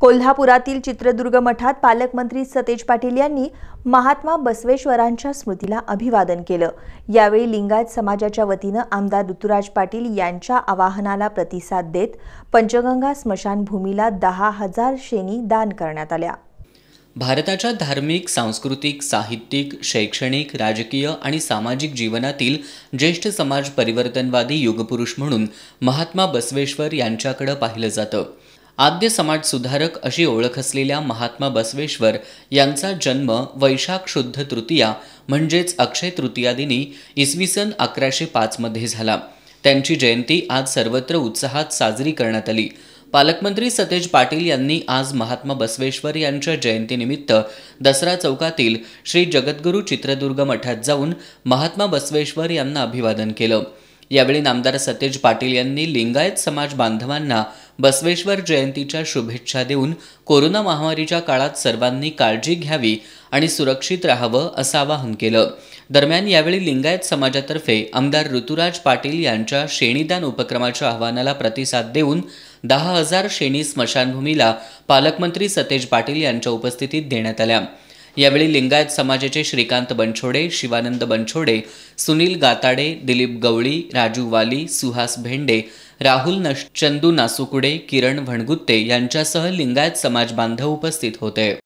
कोल्हापुरातील चित्रदुर्ग मठात पालकमंत्री सतेज पाटील यांनी महात्मा बसवेश्वरांच्या स्मृतीला अभिवादन केलं यावेळी लिंगायत समाजाच्या वतीनं आमदार ऋतुराज पाटील यांच्या आवाहनाला प्रतिसाद देत पंचगंगा स्मशानभूमीला दहा हजार शेनी दान करण्यात आल्या भारताच्या धार्मिक सांस्कृतिक साहित्यिक शैक्षणिक राजकीय आणि सामाजिक जीवनातील ज्येष्ठ समाज परिवर्तनवादी युगपुरुष म्हणून महात्मा बसवेश्वर यांच्याकडे पाहिलं जातं आद्य समाजसुधारक अशी ओळख असलेल्या महात्मा बसवेश्वर यांचा जन्म वैशाख शुद्ध तृतीया म्हणजेच अक्षय तृतीया दिनी इसवी सन अकराशे पाचमध्ये झाला त्यांची जयंती आज सर्वत्र उत्साहात साजरी करण्यात आली पालकमंत्री सतेज पाटील यांनी आज महात्मा बसवेश्वर यांच्या जयंतीनिमित्त दसरा चौकातील श्री जगद्गुरू चित्रदुर्ग मठात जाऊन महात्मा बसवेश्वर यांना अभिवादन केलं यावेळी आमदार सतेज पाटील यांनी लिंगायत समाज बांधवांना बसवेश्वर जयंतीच्या शुभेच्छा देऊन कोरोना महामारीच्या काळात सर्वांनी काळजी घ्यावी आणि सुरक्षित राहावं असं आवाहन केलं दरम्यान यावेळी लिंगायत समाजातर्फे आमदार ऋतुराज पाटील यांच्या शेणीदान उपक्रमाच्या आव्हानाला प्रतिसाद देऊन दहा हजार शेणी स्मशानभूमीला पालकमंत्री सतेज पाटील यांच्या उपस्थितीत देण्यात आल्या यावेळी लिंगायत समाजाचे श्रीकांत बनछोडे शिवानंद बनछोडे सुनील गाताडे दिलीप गवळी राजू वाली सुहास भेंडे राहुल नश चंदू नासुकुडे किरण भणगुत्ते यांच्यासह लिंगायत समाज बांधव उपस्थित होते